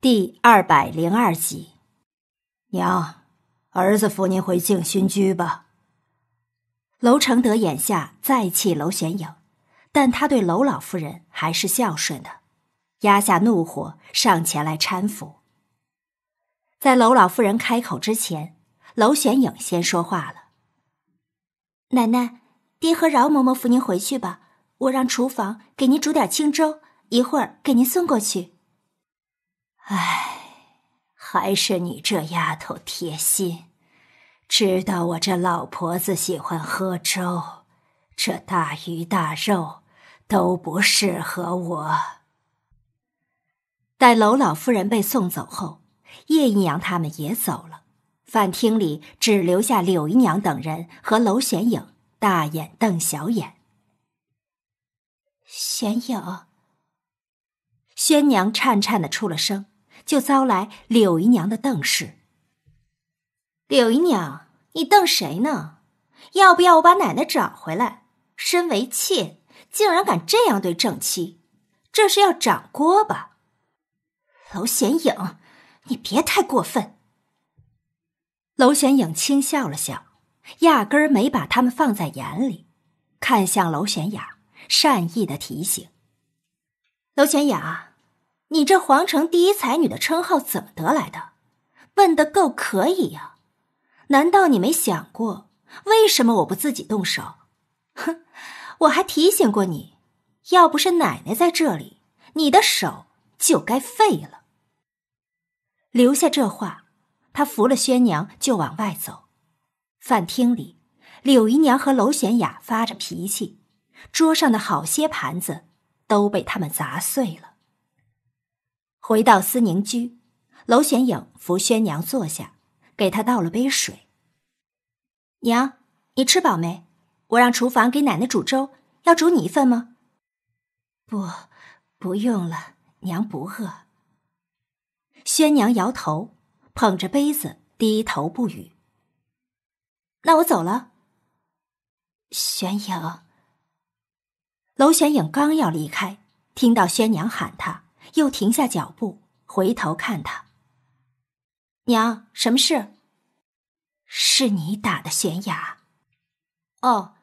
第二百零二集，娘，儿子扶您回静心居吧。娄承德眼下再气娄玄影，但他对娄老夫人还是孝顺的，压下怒火，上前来搀扶。在娄老夫人开口之前，娄玄影先说话了：“奶奶，爹和饶嬷嬷扶您回去吧，我让厨房给您煮点清粥，一会儿给您送过去。”唉，还是你这丫头贴心，知道我这老婆子喜欢喝粥，这大鱼大肉都不适合我。待娄老夫人被送走后，叶姨娘他们也走了，饭厅里只留下柳姨娘等人和娄玄影大眼瞪小眼。玄影，宣娘颤颤的出了声。就遭来柳姨娘的瞪视。柳姨娘，你瞪谁呢？要不要我把奶奶找回来？身为妾，竟然敢这样对正妻，这是要掌锅吧？娄显影，你别太过分。娄显影轻笑了笑，压根儿没把他们放在眼里，看向娄显雅，善意的提醒：“娄显雅。”你这皇城第一才女的称号怎么得来的？问的够可以呀！难道你没想过为什么我不自己动手？哼！我还提醒过你，要不是奶奶在这里，你的手就该废了。留下这话，他扶了宣娘就往外走。饭厅里，柳姨娘和娄玄雅发着脾气，桌上的好些盘子都被他们砸碎了。回到思宁居，娄玄影扶宣娘坐下，给她倒了杯水。娘，你吃饱没？我让厨房给奶奶煮粥，要煮你一份吗？不，不用了，娘不饿。宣娘摇头，捧着杯子低头不语。那我走了。玄影，娄玄影刚要离开，听到宣娘喊他。又停下脚步，回头看他。娘，什么事？是你打的悬崖？哦，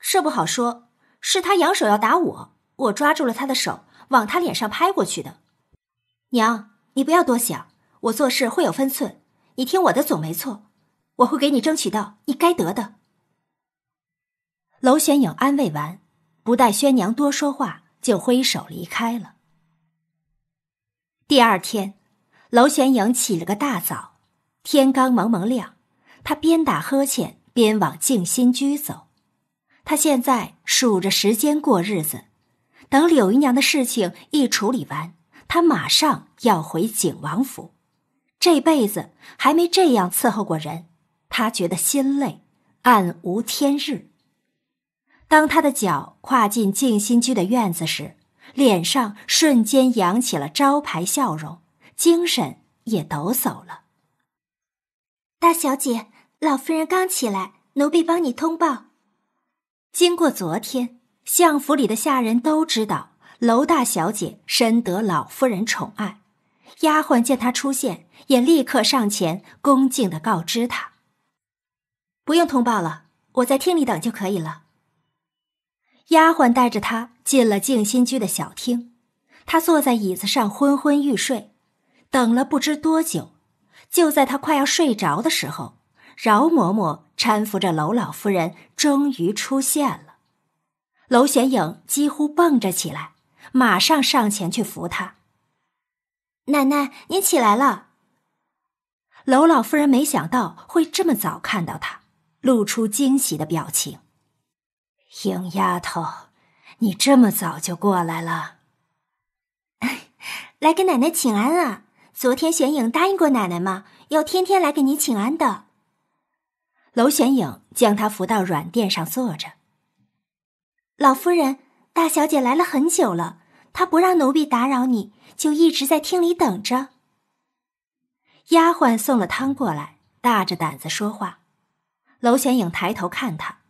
这不好说。是他扬手要打我，我抓住了他的手，往他脸上拍过去的。娘，你不要多想，我做事会有分寸，你听我的总没错。我会给你争取到你该得的。娄玄影安慰完，不待宣娘多说话，就挥手离开了。第二天，娄玄颖起了个大早，天刚蒙蒙亮，他边打呵欠边往静心居走。他现在数着时间过日子，等柳姨娘的事情一处理完，他马上要回景王府。这辈子还没这样伺候过人，他觉得心累，暗无天日。当他的脚跨进静心居的院子时，脸上瞬间扬起了招牌笑容，精神也抖擞了。大小姐，老夫人刚起来，奴婢帮你通报。经过昨天，相府里的下人都知道娄大小姐深得老夫人宠爱，丫鬟见她出现，也立刻上前恭敬的告知她。不用通报了，我在厅里等就可以了。丫鬟带着她进了静心居的小厅，她坐在椅子上昏昏欲睡。等了不知多久，就在她快要睡着的时候，饶嬷嬷搀扶着娄老夫人终于出现了。娄玄影几乎蹦着起来，马上上前去扶她：“奶奶，您起来了。”娄老夫人没想到会这么早看到她，露出惊喜的表情。影丫头，你这么早就过来了，来给奶奶请安啊！昨天玄影答应过奶奶吗？要天天来给你请安的。娄玄影将她扶到软垫上坐着。老夫人，大小姐来了很久了，她不让奴婢打扰你，就一直在厅里等着。丫鬟送了汤过来，大着胆子说话。娄玄影抬头看她。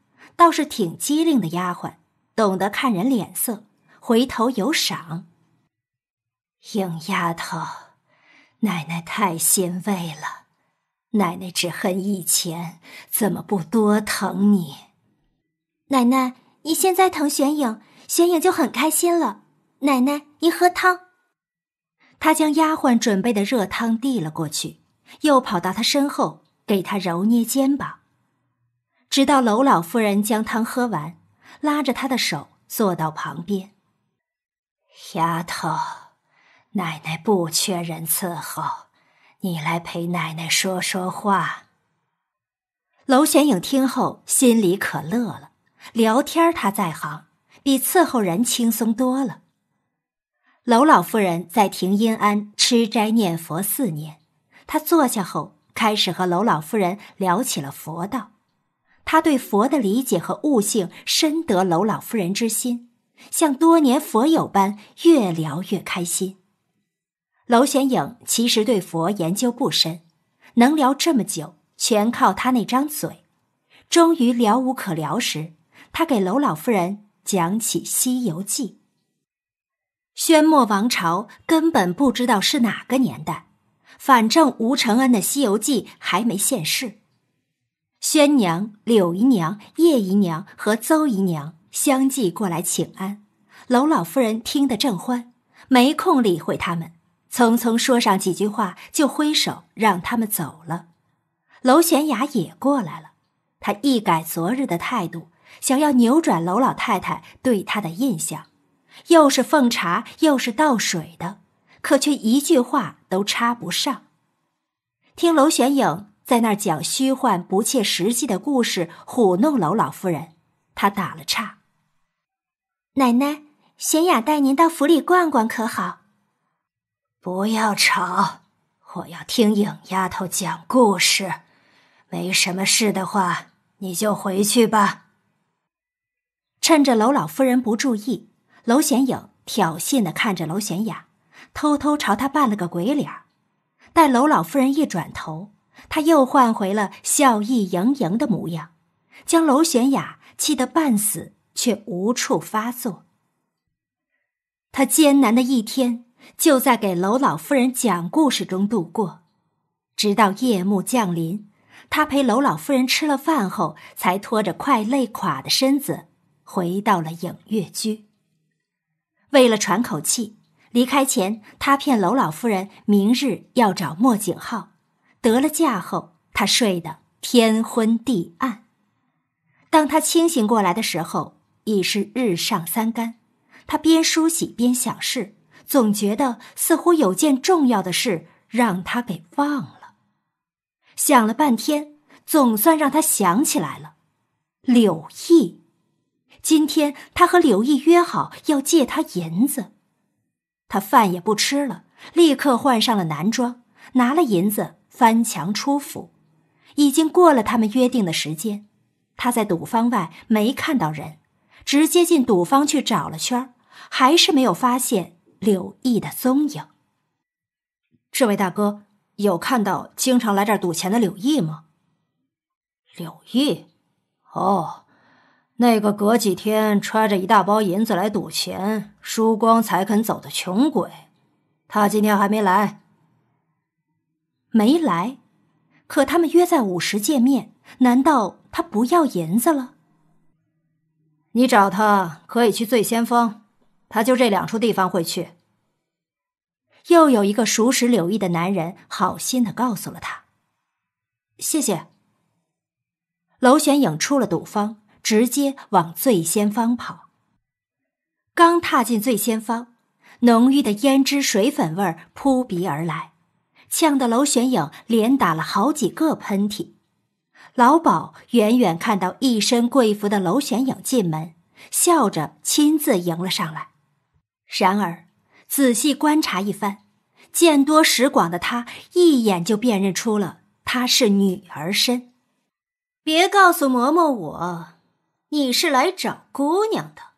倒是挺机灵的丫鬟，懂得看人脸色，回头有赏。影丫头，奶奶太欣慰了，奶奶只恨以前怎么不多疼你。奶奶，你现在疼玄影，玄影就很开心了。奶奶，您喝汤。他将丫鬟准备的热汤递了过去，又跑到他身后给他揉捏肩膀。直到娄老夫人将汤喝完，拉着她的手坐到旁边。丫头，奶奶不缺人伺候，你来陪奶奶说说话。娄玄影听后心里可乐了，聊天她在行，比伺候人轻松多了。娄老夫人在庭阴庵吃斋念佛四年，她坐下后开始和娄老夫人聊起了佛道。他对佛的理解和悟性深得楼老夫人之心，像多年佛友般越聊越开心。娄玄影其实对佛研究不深，能聊这么久全靠他那张嘴。终于聊无可聊时，他给娄老夫人讲起《西游记》。宣墨王朝根本不知道是哪个年代，反正吴承恩的《西游记》还没现世。宣娘、柳姨娘、叶姨娘和邹姨娘相继过来请安，娄老夫人听得正欢，没空理会他们，匆匆说上几句话，就挥手让他们走了。娄玄雅也过来了，他一改昨日的态度，想要扭转娄老太太对他的印象，又是奉茶又是倒水的，可却一句话都插不上。听娄玄影。在那儿讲虚幻不切实际的故事，唬弄娄老夫人。他打了岔：“奶奶，娴雅带您到府里逛逛可好？”不要吵，我要听颖丫头讲故事。没什么事的话，你就回去吧。趁着娄老夫人不注意，娄显颖挑衅的看着娄显雅，偷偷朝她扮了个鬼脸儿。待娄老夫人一转头。他又换回了笑意盈盈的模样，将楼玄雅气得半死，却无处发作。他艰难的一天就在给楼老夫人讲故事中度过，直到夜幕降临，他陪楼老夫人吃了饭后，才拖着快累垮的身子回到了影月居。为了喘口气，离开前他骗楼老夫人，明日要找莫景浩。得了假后，他睡得天昏地暗。当他清醒过来的时候，已是日上三竿。他边梳洗边想事，总觉得似乎有件重要的事让他给忘了。想了半天，总算让他想起来了。柳毅，今天他和柳毅约好要借他银子。他饭也不吃了，立刻换上了男装，拿了银子。翻墙出府，已经过了他们约定的时间。他在赌坊外没看到人，直接进赌坊去找了圈还是没有发现柳毅的踪影。这位大哥，有看到经常来这儿赌钱的柳毅吗？柳毅，哦，那个隔几天揣着一大包银子来赌钱，输光才肯走的穷鬼，他今天还没来。没来，可他们约在午时见面。难道他不要银子了？你找他可以去醉仙峰，他就这两处地方会去。又有一个熟识柳毅的男人好心的告诉了他。谢谢。娄玄影出了赌坊，直接往醉仙坊跑。刚踏进醉仙坊，浓郁的胭脂水粉味儿扑鼻而来。呛得娄玄影连打了好几个喷嚏，老鸨远远看到一身贵服的娄玄影进门，笑着亲自迎了上来。然而，仔细观察一番，见多识广的他一眼就辨认出了她是女儿身。别告诉嬷嬷我，你是来找姑娘的。